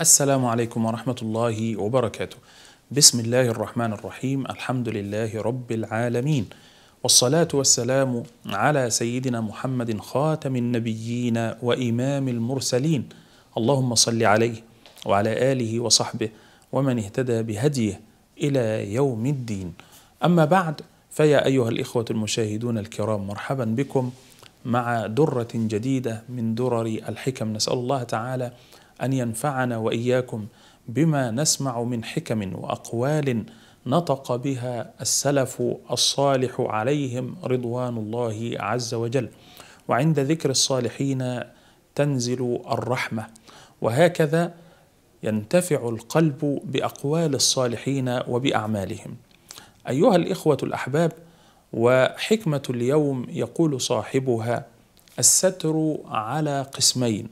السلام عليكم ورحمة الله وبركاته. بسم الله الرحمن الرحيم، الحمد لله رب العالمين، والصلاة والسلام على سيدنا محمد خاتم النبيين وإمام المرسلين، اللهم صل عليه وعلى آله وصحبه ومن اهتدى بهديه إلى يوم الدين. أما بعد فيا أيها الإخوة المشاهدون الكرام مرحبا بكم مع درة جديدة من درر الحكم، نسأل الله تعالى ان ينفعنا واياكم بما نسمع من حكم واقوال نطق بها السلف الصالح عليهم رضوان الله عز وجل وعند ذكر الصالحين تنزل الرحمه وهكذا ينتفع القلب باقوال الصالحين وباعمالهم ايها الاخوه الاحباب وحكمه اليوم يقول صاحبها الستر على قسمين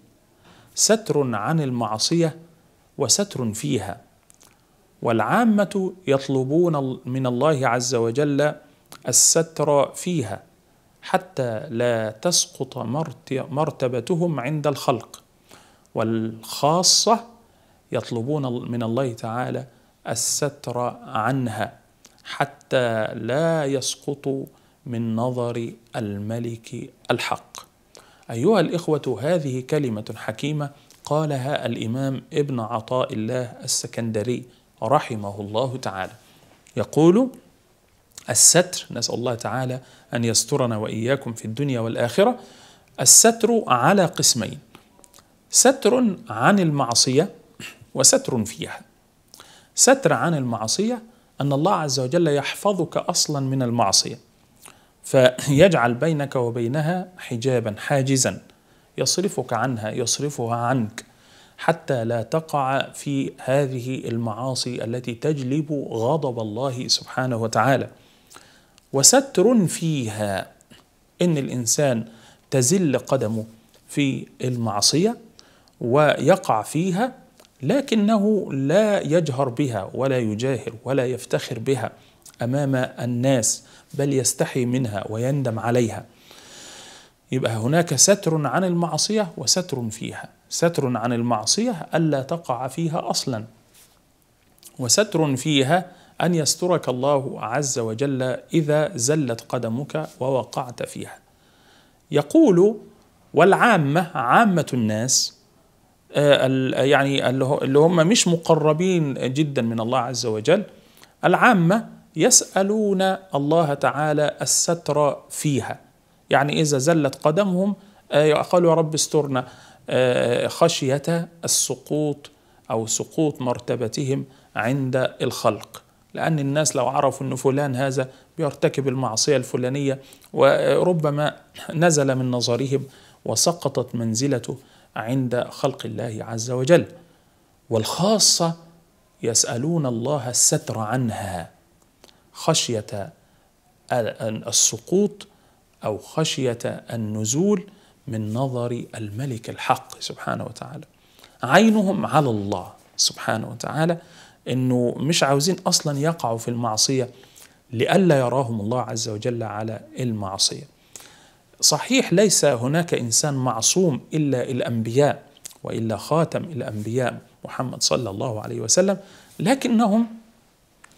ستر عن المعصيه وستر فيها والعامه يطلبون من الله عز وجل الستر فيها حتى لا تسقط مرتبتهم عند الخلق والخاصه يطلبون من الله تعالى الستر عنها حتى لا يسقطوا من نظر الملك الحق أيها الإخوة هذه كلمة حكيمة قالها الإمام ابن عطاء الله السكندري رحمه الله تعالى يقول الستر نسأل الله تعالى أن يسترنا وإياكم في الدنيا والآخرة الستر على قسمين ستر عن المعصية وستر فيها ستر عن المعصية أن الله عز وجل يحفظك أصلا من المعصية فيجعل بينك وبينها حجابا حاجزا يصرفك عنها يصرفها عنك حتى لا تقع في هذه المعاصي التي تجلب غضب الله سبحانه وتعالى وستر فيها ان الانسان تزل قدمه في المعصيه ويقع فيها لكنه لا يجهر بها ولا يجاهر ولا يفتخر بها امام الناس بل يستحي منها ويندم عليها يبقى هناك ستر عن المعصية وستر فيها ستر عن المعصية ألا تقع فيها أصلا وستر فيها أن يسترك الله عز وجل إذا زلت قدمك ووقعت فيها يقول والعامة عامة الناس آه، يعني اللي هم مش مقربين جدا من الله عز وجل العامة يسألون الله تعالى الستر فيها يعني إذا زلت قدمهم آه، قالوا يا رب استرنا آه، خشية السقوط أو سقوط مرتبتهم عند الخلق لأن الناس لو عرفوا أن فلان هذا بيرتكب المعصية الفلانية وربما نزل من نظرهم وسقطت منزلته عند خلق الله عز وجل والخاصة يسألون الله الستر عنها خشية السقوط أو خشية النزول من نظر الملك الحق سبحانه وتعالى عينهم على الله سبحانه وتعالى انه مش عاوزين اصلا يقعوا في المعصيه لئلا يراهم الله عز وجل على المعصيه. صحيح ليس هناك انسان معصوم الا الانبياء والا خاتم الانبياء محمد صلى الله عليه وسلم لكنهم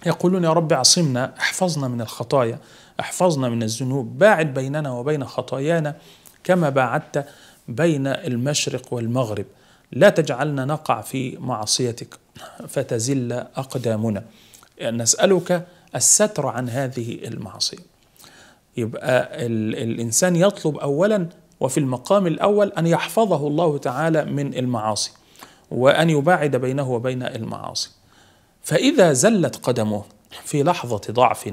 يقولون يا رب عصمنا احفظنا من الخطايا احفظنا من الذنوب باعد بيننا وبين خطايانا كما باعدت بين المشرق والمغرب لا تجعلنا نقع في معصيتك فتزل اقدامنا يعني نسالك الستر عن هذه المعصيه يبقى الانسان يطلب اولا وفي المقام الاول ان يحفظه الله تعالى من المعاصي وان يباعد بينه وبين المعاصي فإذا زلت قدمه في لحظة ضعف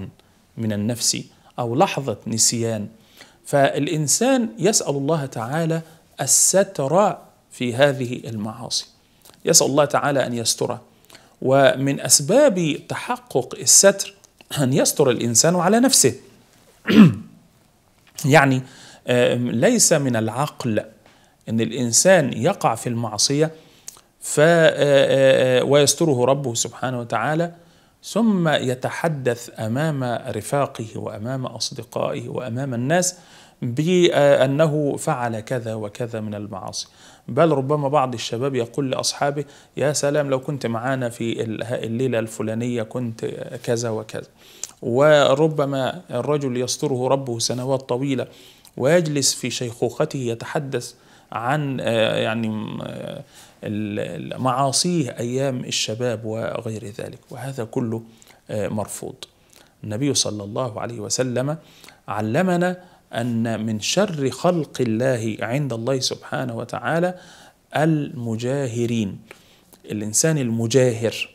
من النفس أو لحظة نسيان فالإنسان يسأل الله تعالى الستر في هذه المعاصي يسأل الله تعالى أن يستره ومن أسباب تحقق الستر أن يستر الإنسان على نفسه يعني ليس من العقل أن الإنسان يقع في المعصية ف آه، آه، آه، ويستره ربه سبحانه وتعالى ثم يتحدث امام رفاقه وامام اصدقائه وامام الناس بانه فعل كذا وكذا من المعاصي بل ربما بعض الشباب يقول لاصحابه يا سلام لو كنت معانا في الليله الفلانيه كنت كذا وكذا وربما الرجل يستره ربه سنوات طويله ويجلس في شيخوخته يتحدث عن يعني معاصيه أيام الشباب وغير ذلك وهذا كله آه، مرفوض النبي صلى الله عليه وسلم علمنا أن من شر خلق الله عند الله سبحانه وتعالى المجاهرين الإنسان المجاهر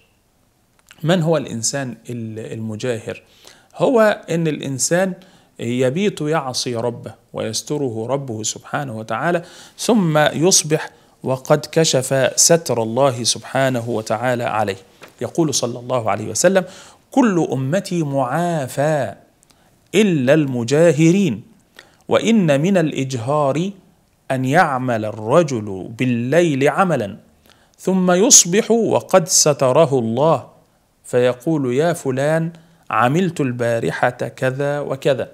من هو الإنسان المجاهر؟ هو أن الإنسان يبيت يعصي ربه ويستره ربه سبحانه وتعالى ثم يصبح وقد كشف ستر الله سبحانه وتعالى عليه يقول صلى الله عليه وسلم كل امتي معافى الا المجاهرين وان من الاجهار ان يعمل الرجل بالليل عملا ثم يصبح وقد ستره الله فيقول يا فلان عملت البارحه كذا وكذا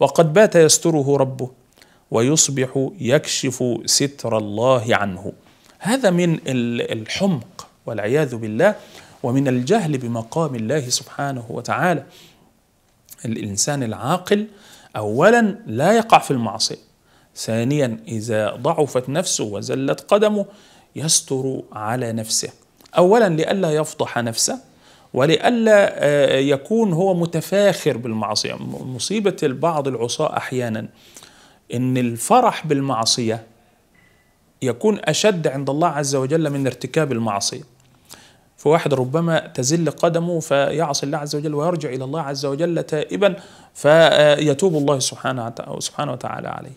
وقد بات يستره ربه ويصبح يكشف ستر الله عنه هذا من الحمق والعياذ بالله ومن الجهل بمقام الله سبحانه وتعالى الانسان العاقل اولا لا يقع في المعصيه ثانيا اذا ضعفت نفسه وزلت قدمه يستر على نفسه اولا لئلا يفضح نفسه ولئلا آه، يكون هو متفاخر بالمعصيه مصيبه البعض العصاه احيانا ان الفرح بالمعصيه يكون اشد عند الله عز وجل من ارتكاب المعصيه فواحد ربما تزل قدمه فيعصي الله عز وجل ويرجع الى الله عز وجل تائبا فيتوب الله سبحانه سبحانه وتعالى عليه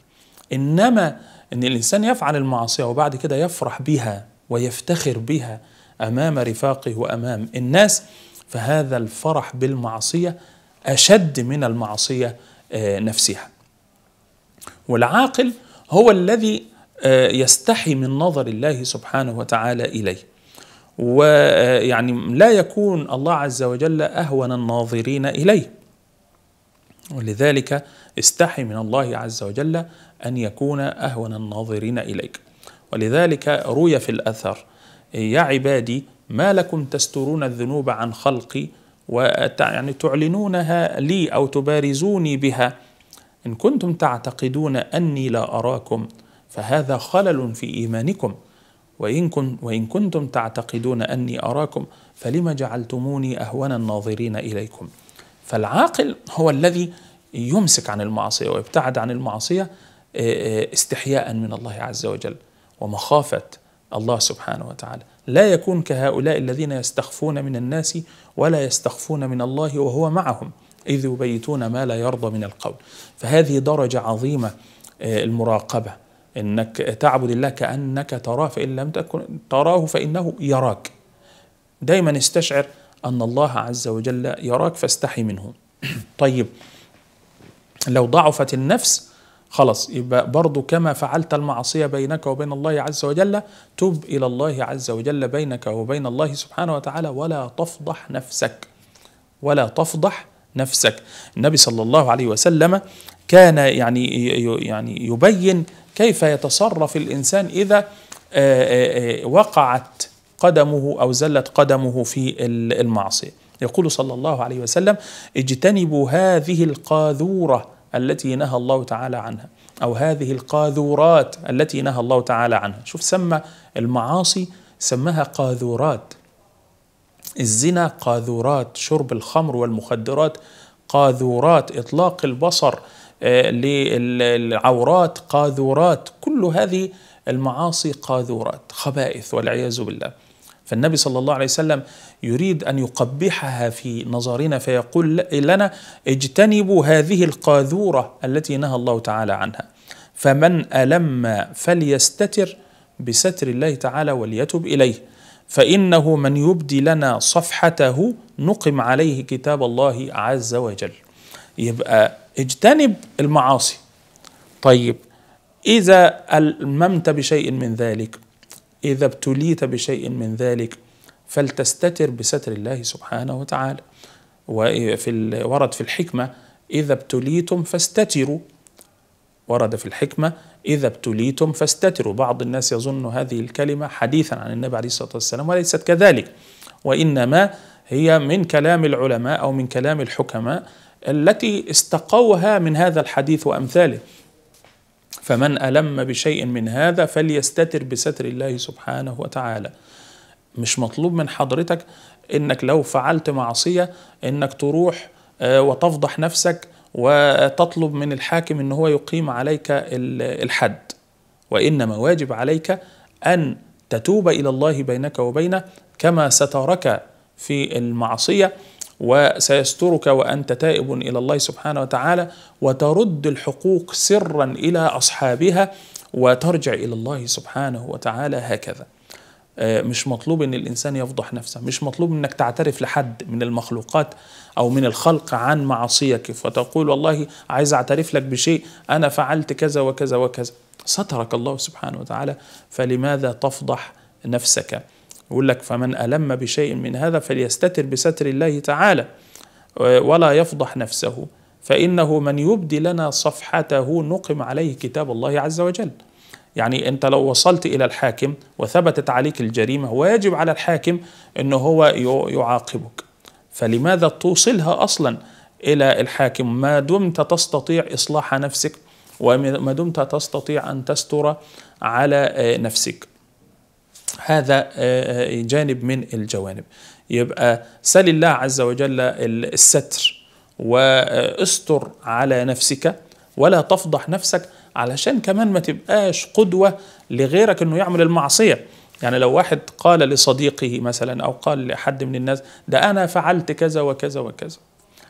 انما ان الانسان يفعل المعصيه وبعد كده يفرح بها ويفتخر بها امام رفاقه وامام الناس فهذا الفرح بالمعصيه اشد من المعصيه آه، نفسها والعاقل هو الذي آه، يستحي من نظر الله سبحانه وتعالى إليه ويعني آه، لا يكون الله عز وجل أهون الناظرين إليه ولذلك استحي من الله عز وجل أن يكون أهون الناظرين إليك ولذلك روي في الأثر يا عبادي ما لكم تسترون الذنوب عن خلقي ويعني تعلنونها لي أو تبارزوني بها إن كنتم تعتقدون أني لا أراكم فهذا خلل في إيمانكم وإن, كن وإن كنتم تعتقدون أني أراكم فلم جعلتموني أهون الناظرين إليكم فالعاقل هو الذي يمسك عن المعصية ويبتعد عن المعصية آه، آه، استحياء من الله عز وجل ومخافة الله سبحانه وتعالى لا يكون كهؤلاء الذين يستخفون من الناس ولا يستخفون من الله وهو معهم إذ يبيتون ما لا يرضى من القول فهذه درجة عظيمة آه، المراقبة أنك تعبد الله كأنك تراه فإن لم تكن تراه فإنه يراك دايما استشعر أن الله عز وجل يراك فاستحي منه طيب لو ضعفت النفس خلاص يبقى برضو كما فعلت المعصية بينك وبين الله عز وجل تب إلى الله عز وجل بينك وبين الله سبحانه وتعالى ولا تفضح نفسك ولا تفضح نفسك النبي صلى الله عليه وسلم كان يعني يعني يبين كيف يتصرف الانسان اذا آه، آه، آه، وقعت قدمه او زلت قدمه في المعصيه يقول صلى الله عليه وسلم اجتنبوا هذه القاذوره التي نهى الله تعالى عنها او هذه القاذورات التي نهى الله تعالى عنها شوف سمى المعاصي سماها قاذورات الزنا قاذورات شرب الخمر والمخدرات قاذورات إطلاق البصر آه، للعورات قاذورات كل هذه المعاصي قاذورات خبائث والعياذ بالله فالنبي صلى الله عليه وسلم يريد أن يقبحها في نظرنا فيقول لنا اجتنبوا هذه القاذورة التي نهى الله تعالى عنها فمن ألم فليستتر بستر الله تعالى وليتب إليه فانه من يبدي لنا صفحته نقم عليه كتاب الله عز وجل يبقى اجتنب المعاصي طيب اذا الممت بشيء من ذلك اذا ابتليت بشيء من ذلك فلتستتر بستر الله سبحانه وتعالى وفي ورد في الحكمه اذا ابتليتم فاستتروا ورد في الحكمة إذا ابتليتم فاستتروا بعض الناس يظن هذه الكلمة حديثا عن النبي عليه الصلاة والسلام وليست كذلك وإنما هي من كلام العلماء أو من كلام الحكماء التي استقوها من هذا الحديث وأمثاله فمن ألم بشيء من هذا فليستتر بستر الله سبحانه وتعالى مش مطلوب من حضرتك انك لو فعلت معصية انك تروح آه، وتفضح نفسك وتطلب من الحاكم ان هو يقيم عليك الحد وانما واجب عليك ان تتوب الى الله بينك وبينه كما سترك في المعصيه وسيسترك وانت تائب الى الله سبحانه وتعالى وترد الحقوق سرا الى اصحابها وترجع الى الله سبحانه وتعالى هكذا آه، مش مطلوب ان الانسان يفضح نفسه مش مطلوب انك تعترف لحد من المخلوقات او من الخلق عن معصيك فتقول والله عايز اعترف لك بشيء انا فعلت كذا وكذا وكذا سترك الله سبحانه وتعالى فلماذا تفضح نفسك يقول لك فمن ألم بشيء من هذا فليستتر بستر الله تعالى ولا يفضح نفسه فإنه من يبدي لنا صفحته نقم عليه كتاب الله عز وجل يعني انت لو وصلت الى الحاكم وثبتت عليك الجريمه واجب على الحاكم ان هو يعاقبك فلماذا توصلها اصلا الى الحاكم ما دمت تستطيع اصلاح نفسك وما دمت تستطيع ان تستر على آه، نفسك هذا آه، آه، جانب من الجوانب يبقى سل الله عز وجل الستر واستر على نفسك ولا تفضح نفسك علشان كمان ما تبقاش قدوة لغيرك انه يعمل المعصية يعني لو واحد قال لصديقه مثلا او قال لحد من الناس ده انا فعلت كذا وكذا وكذا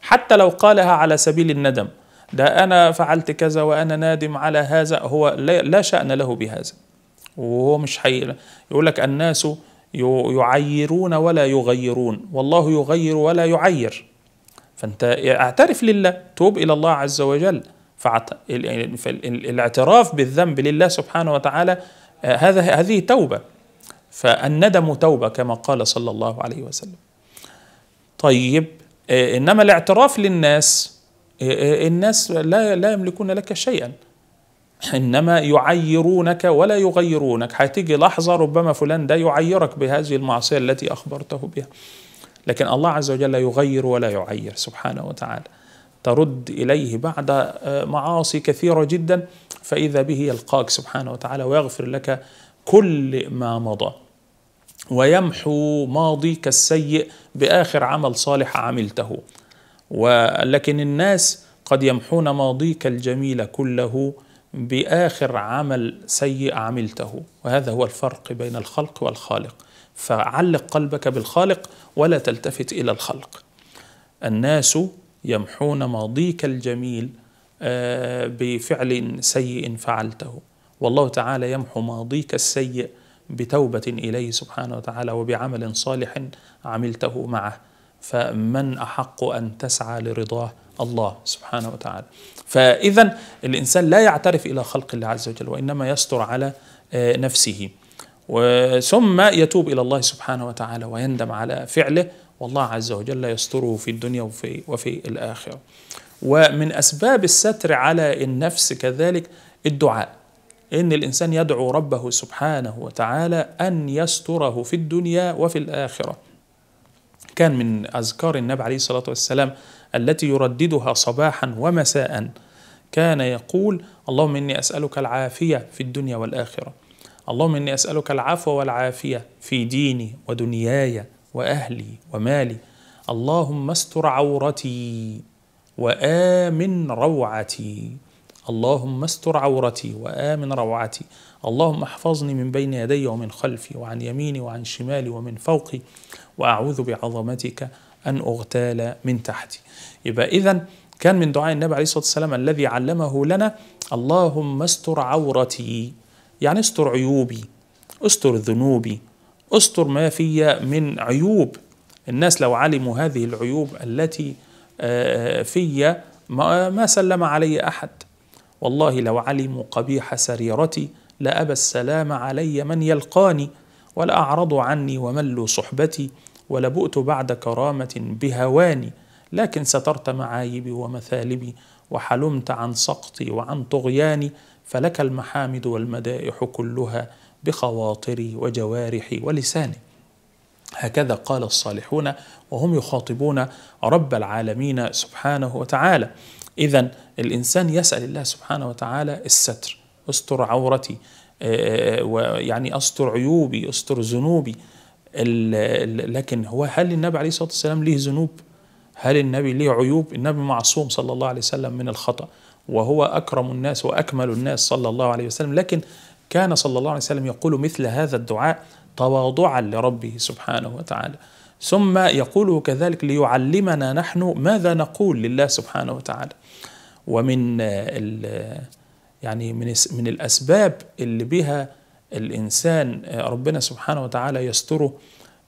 حتى لو قالها على سبيل الندم ده انا فعلت كذا وانا نادم على هذا هو لا شأن له بهذا وهو مش حي يقول لك الناس يعيرون ولا يغيرون والله يغير ولا يعير فانت اعترف لله توب الى الله عز وجل فالاعتراف بالذنب لله سبحانه وتعالى آه، هذا هذه توبه فالندم توبه كما قال صلى الله عليه وسلم. طيب آه، انما الاعتراف للناس آه، الناس لا لا يملكون لك شيئا انما يعيرونك ولا يغيرونك هتيجي لحظه ربما فلان ده يعيرك بهذه المعصيه التي اخبرته بها لكن الله عز وجل لا يغير ولا يعير سبحانه وتعالى ترد إليه بعد آه، معاصي كثيرة جدا فإذا به يلقاك سبحانه وتعالى ويغفر لك كل ما مضى ويمحو ماضيك السيء بآخر عمل صالح عملته ولكن الناس قد يمحون ماضيك الجميل كله باخر عمل سيء عملته وهذا هو الفرق بين الخلق والخالق فعلق قلبك بالخالق ولا تلتفت الى الخلق الناس يمحون ماضيك الجميل آه، بفعل سيء فعلته والله تعالى يمحو ماضيك السيء بتوبة إليه سبحانه وتعالى وبعمل صالح عملته معه فمن أحق أن تسعى لرضاه الله سبحانه وتعالى فإذا الإنسان لا يعترف إلى خلق الله عز وجل وإنما يستر على آه، نفسه ثم يتوب إلى الله سبحانه وتعالى ويندم على فعله والله عز وجل يستره في الدنيا وفي, وفي الآخرة ومن أسباب الستر على النفس كذلك الدعاء إن الإنسان يدعو ربه سبحانه وتعالى أن يستره في الدنيا وفي الآخرة كان من أذكار النبي عليه الصلاة والسلام التي يرددها صباحا ومساء كان يقول اللهم إني أسألك العافية في الدنيا والآخرة اللهم إني أسألك العفو والعافية في ديني ودنياي واهلي ومالي اللهم استر عورتي وامن روعتي اللهم استر عورتي وامن روعتي اللهم احفظني من بين يدي ومن خلفي وعن يميني وعن شمالي ومن فوقي واعوذ بعظمتك ان اغتال من تحتي يبقى اذا كان من دعاء النبي عليه الصلاه والسلام الذي علمه لنا اللهم استر عورتي يعني استر عيوبي استر ذنوبي استر ما في من عيوب الناس لو علموا هذه العيوب التي آه، آه، في ما سلم علي أحد والله لو علموا قبيح سريرتي لأبى السلام علي من يلقاني ولأعرضوا عني وملوا صحبتي ولبؤت بعد كرامة بهواني لكن سترت معايبي ومثالبي وحلمت عن سقطي وعن طغياني فلك المحامد والمدائح كلها بخواطري وجوارحي ولساني هكذا قال الصالحون وهم يخاطبون رب العالمين سبحانه وتعالى اذا الانسان يسال الله سبحانه وتعالى الستر استر عورتي آه، آه، ويعني استر عيوبي استر ذنوبي لكن هو هل النبي عليه الصلاه والسلام ليه ذنوب؟ هل النبي ليه عيوب؟ النبي معصوم صلى الله عليه وسلم من الخطأ وهو أكرم الناس وأكمل الناس صلى الله عليه وسلم لكن كان صلى الله عليه وسلم يقول مثل هذا الدعاء تواضعا لربه سبحانه وتعالى ثم يقوله كذلك ليعلمنا نحن ماذا نقول لله سبحانه وتعالى ومن يعني من من الاسباب اللي بها الانسان ربنا سبحانه وتعالى يستره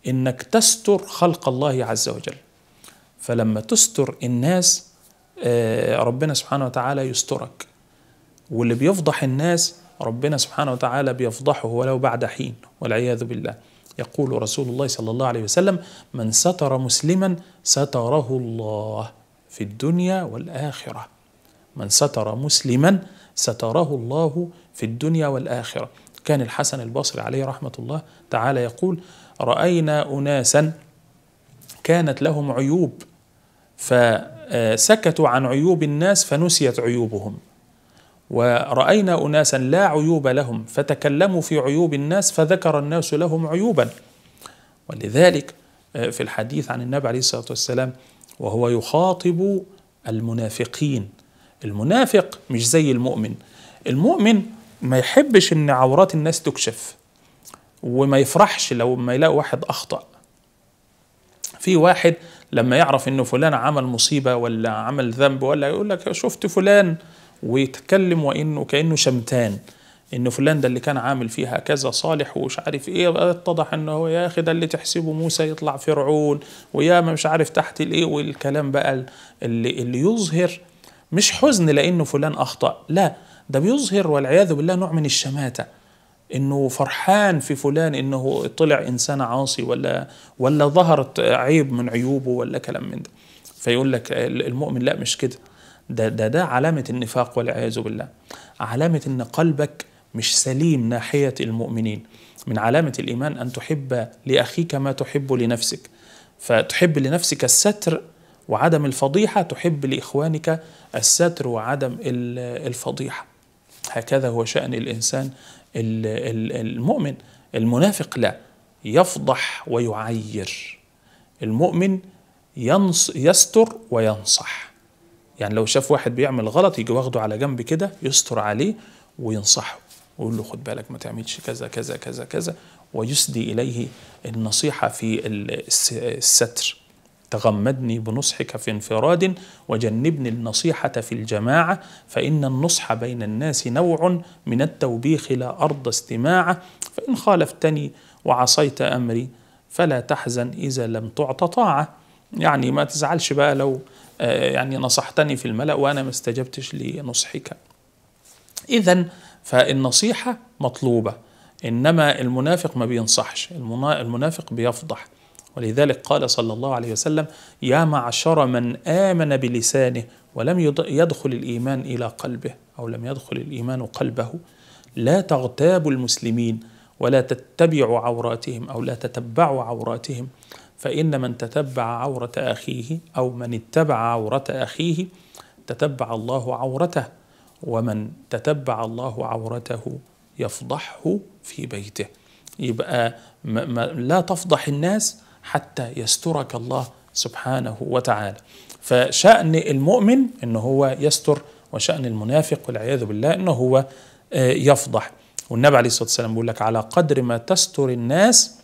انك تستر خلق الله عز وجل فلما تستر الناس آه، ربنا سبحانه وتعالى يسترك واللي بيفضح الناس ربنا سبحانه وتعالى بيفضحه ولو بعد حين والعياذ بالله يقول رسول الله صلى الله عليه وسلم من ستر مسلما ستره الله في الدنيا والآخرة من ستر مسلما ستره الله في الدنيا والآخرة كان الحسن البصري عليه رحمة الله تعالى يقول رأينا أناسا كانت لهم عيوب فسكتوا عن عيوب الناس فنسيت عيوبهم ورأينا أناسا لا عيوب لهم فتكلموا في عيوب الناس فذكر الناس لهم عيوبا ولذلك آه، في الحديث عن النبي عليه الصلاة والسلام وهو يخاطب المنافقين المنافق مش زي المؤمن المؤمن ما يحبش ان عورات الناس تكشف وما يفرحش لو ما يلاقي واحد اخطا في واحد لما يعرف انه فلان عمل مصيبه ولا عمل ذنب ولا يقول لك شفت فلان ويتكلم وانه كانه شمتان ان فلان ده اللي كان عامل فيها كذا صالح ومش عارف ايه اتضح ان هو يا اخي ده اللي تحسبه موسى يطلع فرعون ويا ما مش عارف تحت الايه والكلام بقى اللي اللي يظهر مش حزن لانه فلان اخطا لا ده بيظهر والعياذ بالله نوع من الشماته انه فرحان في فلان انه طلع انسان عاصي ولا ولا ظهرت عيب من عيوبه ولا كلام من ده فيقول لك المؤمن لا مش كده ده ده ده علامة النفاق والعياذ بالله علامة ان قلبك مش سليم ناحية المؤمنين من علامة الإيمان أن تحب لأخيك ما تحب لنفسك فتحب لنفسك الستر وعدم الفضيحة تحب لإخوانك الستر وعدم الفضيحة هكذا هو شأن الإنسان المؤمن المنافق لا يفضح ويعير المؤمن ينص يستر وينصح يعني لو شاف واحد بيعمل غلط يجي واخده على جنب كده يستر عليه وينصحه ويقول له خد بالك ما تعملش كذا كذا كذا كذا ويسدي إليه النصيحة في الستر تغمدني بنصحك في انفراد وجنبني النصيحة في الجماعة فإن النصح بين الناس نوع من التوبيخ لا أرض استماعة فإن خالفتني وعصيت أمري فلا تحزن إذا لم تعط طاعة يعني ما تزعلش بقى لو آه، يعني نصحتني في الملأ وأنا ما استجبتش لنصحك إذا فالنصيحة مطلوبة إنما المنافق ما بينصحش المنافق بيفضح ولذلك قال صلى الله عليه وسلم يا معشر من آمن بلسانه ولم يدخل الإيمان إلى قلبه أو لم يدخل الإيمان قلبه لا تغتابوا المسلمين ولا تتبعوا عوراتهم أو لا تتبعوا عوراتهم فإن من تتبع عورة أخيه أو من اتبع عورة أخيه تتبع الله عورته ومن تتبع الله عورته يفضحه في بيته يبقى ما ما لا تفضح الناس حتى يسترك الله سبحانه وتعالى فشأن المؤمن أنه هو يستر وشأن المنافق والعياذ بالله أنه هو آه، يفضح والنبي عليه الصلاة والسلام بيقول لك على قدر ما تستر الناس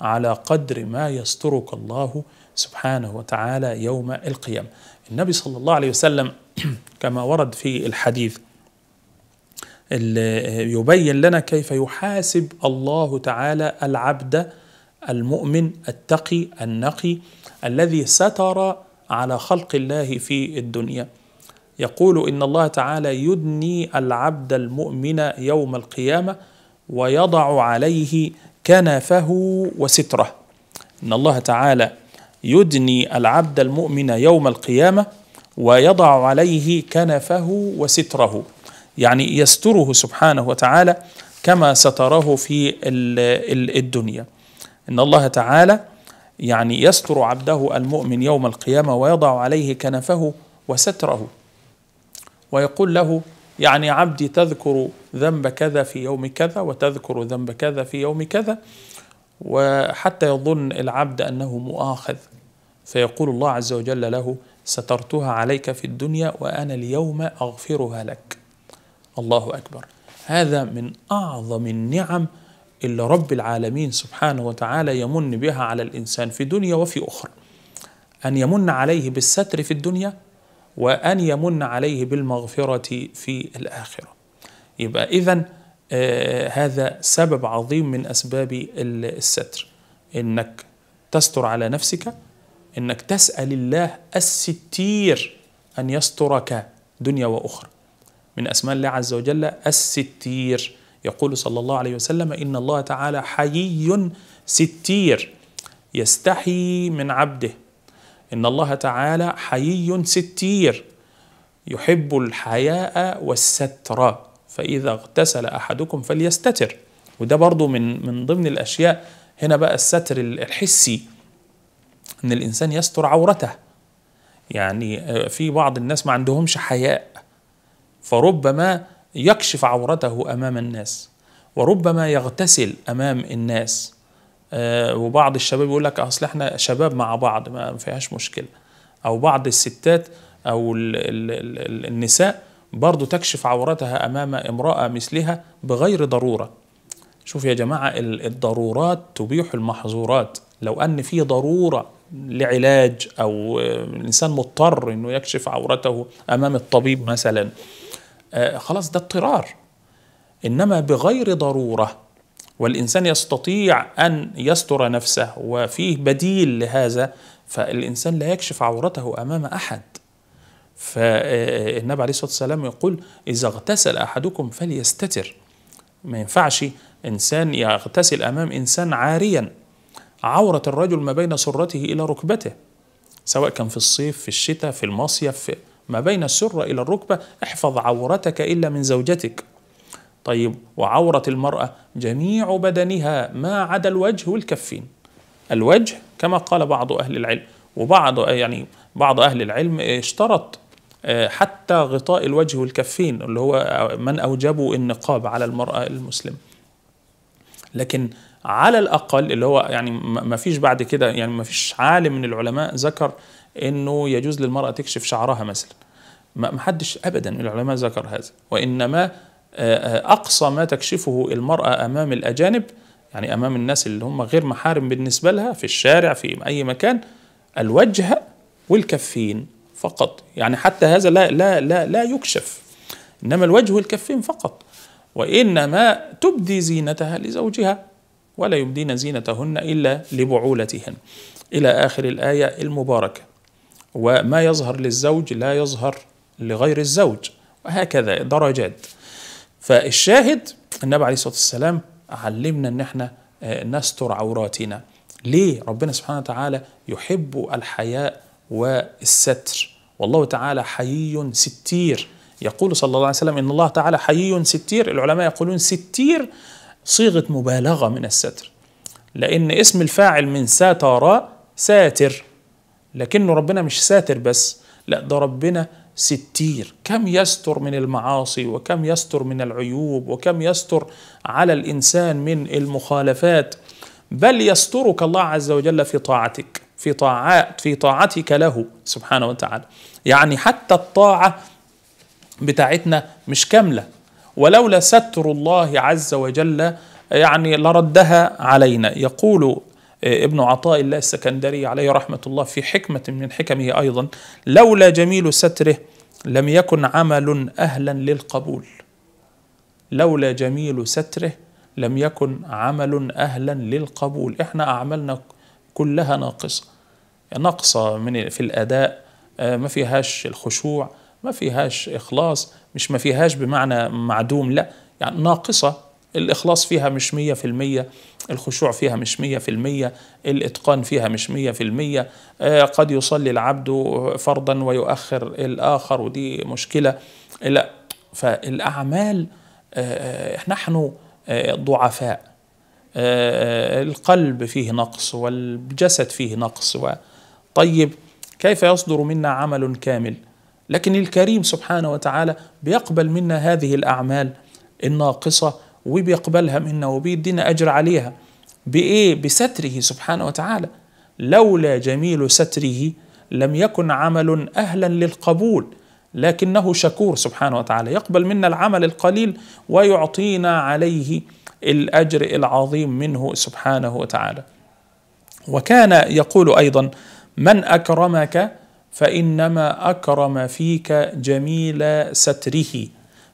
على قدر ما يسترك الله سبحانه وتعالى يوم القيامة النبي صلى الله عليه وسلم كما ورد في الحديث يبين لنا كيف يحاسب الله تعالى العبد المؤمن التقي النقي الذي ستر على خلق الله في الدنيا يقول ان الله تعالى يدني العبد المؤمن يوم القيامه ويضع عليه كنفه وستره إن الله تعالى يدني العبد المؤمن يوم القيامة ويضع عليه كنفه وستره يعني يستره سبحانه وتعالى كما ستره في الدنيا إن الله تعالى يعني يستر عبده المؤمن يوم القيامة ويضع عليه كنفه وستره ويقول له يعني عبدي تذكر ذنب كذا في يوم كذا وتذكر ذنب كذا في يوم كذا وحتى يظن العبد انه مؤاخذ فيقول الله عز وجل له سترتها عليك في الدنيا وانا اليوم اغفرها لك. الله اكبر. هذا من اعظم النعم اللي رب العالمين سبحانه وتعالى يمن بها على الانسان في دنيا وفي اخرى. ان يمن عليه بالستر في الدنيا وأن يمن عليه بالمغفرة في الآخرة يبقى إذا آه هذا سبب عظيم من أسباب الستر إنك تستر على نفسك إنك تسأل الله الستير أن يسترك دنيا وأخرى من أسماء الله عز وجل الستير يقول صلى الله عليه وسلم إن الله تعالى حيي ستير يستحي من عبده إن الله تعالى حيي ستير يحب الحياء والستر فإذا اغتسل أحدكم فليستتر وده برضو من, من ضمن الأشياء هنا بقى الستر الحسي إن الإنسان يستر عورته يعني آه، في بعض الناس ما عندهمش حياء فربما يكشف عورته أمام الناس وربما يغتسل أمام الناس آه، وبعض الشباب يقول لك اصل احنا شباب مع بعض ما فيهاش مشكله او بعض الستات او الـ الـ الـ النساء برضه تكشف عورتها امام امراه مثلها بغير ضروره شوف يا جماعه الضرورات تبيح المحظورات لو ان في ضروره لعلاج او الانسان مضطر انه يكشف عورته امام الطبيب مثلا آه، خلاص ده اضطرار انما بغير ضروره والإنسان يستطيع أن يستر نفسه وفيه بديل لهذا فالإنسان لا يكشف عورته أمام أحد فالنبي عليه الصلاة والسلام يقول إذا اغتسل أحدكم فليستتر ما ينفعش إنسان يغتسل أمام إنسان عاريا عورة الرجل ما بين سرته إلى ركبته سواء كان في الصيف في الشتاء في المصيف ما بين السرة إلى الركبة احفظ عورتك إلا من زوجتك طيب وعورة المرأة جميع بدنها ما عدا الوجه والكفين الوجه كما قال بعض أهل العلم وبعض يعني بعض أهل العلم اشترط آه، حتى غطاء الوجه والكفين اللي هو آه، من أوجبوا النقاب على المرأة المسلمة لكن على الأقل اللي هو يعني ما فيش بعد كده يعني ما فيش عالم من العلماء ذكر أنه يجوز للمرأة تكشف شعرها مثلا ما حدش أبدا من العلماء ذكر هذا وإنما أقصى ما تكشفه المرأة أمام الأجانب يعني أمام الناس اللي هم غير محارم بالنسبة لها في الشارع في أي مكان الوجه والكفين فقط يعني حتى هذا لا لا لا لا يكشف إنما الوجه والكفين فقط وإنما تبدي زينتها لزوجها ولا يبدين زينتهن إلا لبعولتهن إلى آخر الآية المباركة وما يظهر للزوج لا يظهر لغير الزوج وهكذا درجات فالشاهد النبي عليه الصلاه والسلام علمنا ان احنا آه، نستر عوراتنا ليه ربنا سبحانه وتعالى يحب الحياء والستر والله تعالى حيي ستير يقول صلى الله عليه وسلم ان الله تعالى حيي ستير العلماء يقولون ستير صيغه مبالغه من الستر لان اسم الفاعل من ساتر ساتر لكنه ربنا مش ساتر بس لا ده ربنا ستير كم يستر من المعاصي وكم يستر من العيوب وكم يستر على الانسان من المخالفات بل يسترك الله عز وجل في طاعتك في طاعات في طاعتك له سبحانه وتعالى يعني حتى الطاعه بتاعتنا مش كامله ولولا ستر الله عز وجل يعني لردها علينا يقول إيه، ابن عطاء الله السكندري عليه رحمة الله في حكمة من حكمه أيضا لولا جميل ستره لم يكن عمل أهلا للقبول لولا جميل ستره لم يكن عمل أهلا للقبول إحنا أعمالنا كلها ناقصة ناقصة من في الأداء آه، ما فيهاش الخشوع ما فيهاش إخلاص مش ما فيهاش بمعنى معدوم لا يعني ناقصة الإخلاص فيها مش مية في المية الخشوع فيها مش مية في المية الإتقان فيها مش مية في المية آه، قد يصلي العبد فرضا ويؤخر الآخر ودي مشكلة لا فالأعمال آه، آه، نحن ضعفاء القلب فيه نقص والجسد فيه نقص طيب كيف يصدر منا عمل كامل لكن الكريم سبحانه وتعالى بيقبل منا هذه الأعمال الناقصة وبيقبلها منا وبيدينا أجر عليها بإيه؟ بستره سبحانه وتعالى لولا جميل ستره لم يكن عمل أهلا للقبول لكنه شكور سبحانه وتعالى يقبل منا العمل القليل ويعطينا عليه الأجر العظيم منه سبحانه وتعالى وكان يقول أيضا من أكرمك فإنما أكرم فيك جميل ستره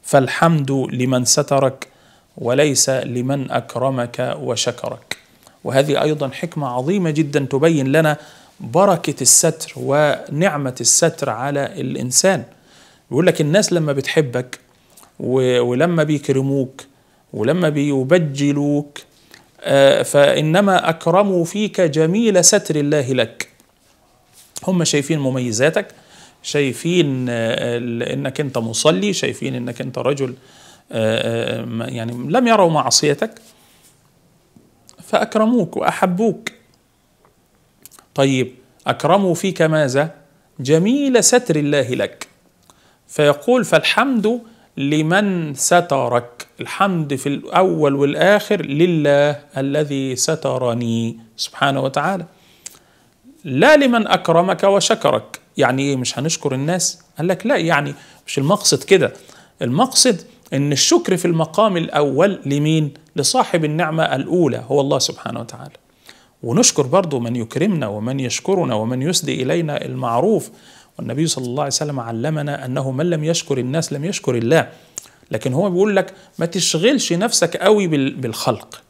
فالحمد لمن سترك وليس لمن اكرمك وشكرك وهذه ايضا حكمه عظيمه جدا تبين لنا بركه الستر ونعمه الستر على الانسان بيقول لك الناس لما بتحبك ولما بيكرموك ولما بيبجلوك آه، فانما اكرموا فيك جميل ستر الله لك هم شايفين مميزاتك شايفين آه، انك انت مصلي شايفين انك انت رجل آه، آه، يعني لم يروا معصيتك فأكرموك وأحبوك طيب أكرموا فيك ماذا؟ جميل ستر الله لك فيقول فالحمد لمن سترك الحمد في الأول والآخر لله الذي سترني سبحانه وتعالى لا لمن أكرمك وشكرك يعني إيه مش هنشكر الناس قال لك لا يعني مش المقصد كده المقصد ان الشكر في المقام الاول لمين لصاحب النعمه الاولى هو الله سبحانه وتعالى ونشكر برضه من يكرمنا ومن يشكرنا ومن يسدي الينا المعروف والنبي صلى الله عليه وسلم علمنا انه من لم يشكر الناس لم يشكر الله لكن هو بيقول لك ما تشغلش نفسك قوي بالخلق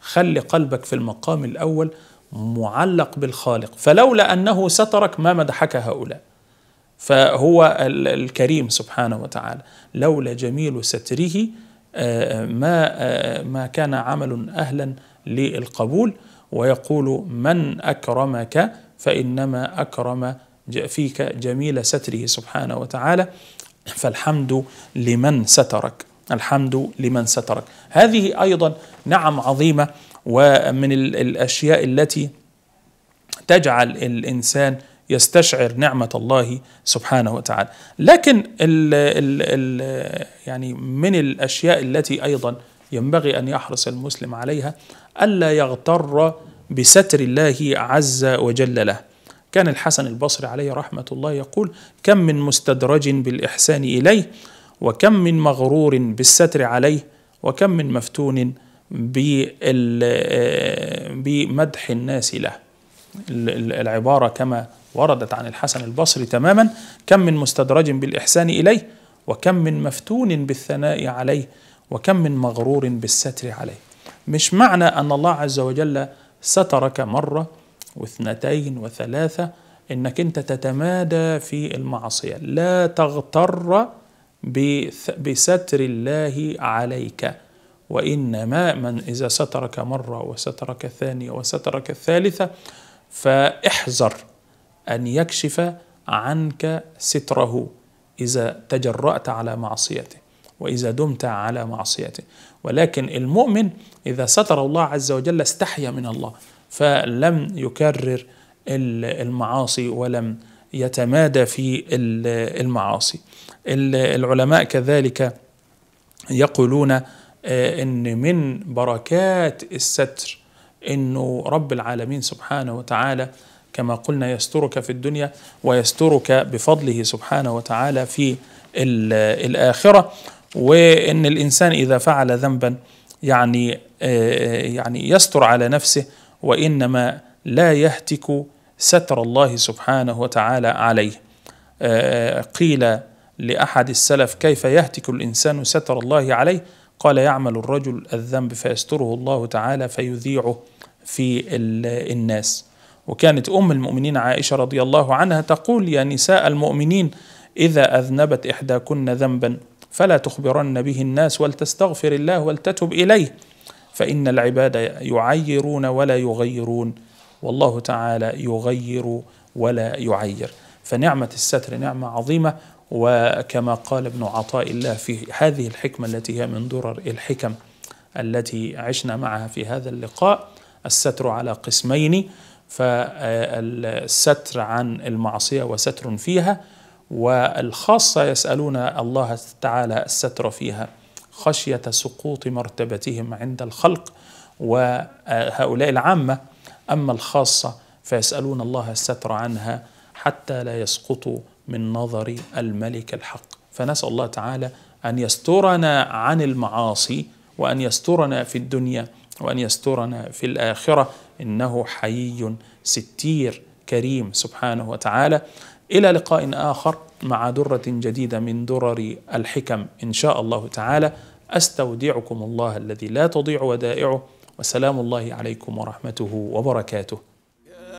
خلي قلبك في المقام الاول معلق بالخالق فلولا انه سترك ما مدحك هؤلاء فهو الكريم سبحانه وتعالى لولا جميل ستره آه، ما آه، ما كان عمل اهلا للقبول ويقول من اكرمك فانما اكرم فيك جميل ستره سبحانه وتعالى فالحمد لمن سترك الحمد لمن سترك هذه ايضا نعم عظيمه ومن الاشياء التي تجعل الانسان يستشعر نعمة الله سبحانه وتعالى لكن ال ال ال يعني من الأشياء التي أيضا ينبغي أن يحرص المسلم عليها ألا يغتر بستر الله عز وجل له كان الحسن البصري عليه رحمة الله يقول كم من مستدرج بالإحسان إليه وكم من مغرور بالستر عليه وكم من مفتون بمدح الناس له العبارة كما وردت عن الحسن البصري تماما كم من مستدرج بالإحسان إليه وكم من مفتون بالثناء عليه وكم من مغرور بالستر عليه مش معنى أن الله عز وجل سترك مرة واثنتين وثلاثة انك انت تتمادى في المعصيه لا تغتر بستر الله عليك وانما من اذا سترك مره وسترك الثانيه وسترك الثالثه فاحذر أن يكشف عنك ستره إذا تجرأت على معصيته وإذا دمت على معصيته ولكن المؤمن إذا ستر الله عز وجل استحيا من الله فلم يكرر المعاصي ولم يتمادى في المعاصي العلماء كذلك يقولون آه، ان من بركات الستر انه رب العالمين سبحانه وتعالى كما قلنا يسترك في الدنيا ويسترك بفضله سبحانه وتعالى في الآخرة وإن الإنسان إذا فعل ذنبا يعني آه، يعني يستر على نفسه وإنما لا يهتك ستر الله سبحانه وتعالى عليه آه، قيل لأحد السلف كيف يهتك الإنسان ستر الله عليه قال يعمل الرجل الذنب فيستره الله تعالى فيذيعه في الناس وكانت أم المؤمنين عائشة رضي الله عنها تقول يا نساء المؤمنين إذا أذنبت إحداكن ذنبا فلا تخبرن به الناس ولتستغفر الله ولتتب إليه فإن العباد يعيرون ولا يغيرون والله تعالى يغير ولا يعير فنعمة الستر نعمة عظيمة وكما قال ابن عطاء الله في هذه الحكمة التي هي من درر الحكم التي عشنا معها في هذا اللقاء الستر على قسمين فالستر عن المعصية وستر فيها والخاصة يسألون الله تعالى الستر فيها خشية سقوط مرتبتهم عند الخلق وهؤلاء العامة أما الخاصة فيسألون الله الستر عنها حتى لا يسقطوا من نظر الملك الحق فنسأل الله تعالى أن يسترنا عن المعاصي وأن يسترنا في الدنيا وأن يسترنا في الآخرة إنه حي ستير كريم سبحانه وتعالى إلى لقاء آخر مع درة جديدة من درر الحكم إن شاء الله تعالى أستودعكم الله الذي لا تضيع ودائعه وسلام الله عليكم ورحمته وبركاته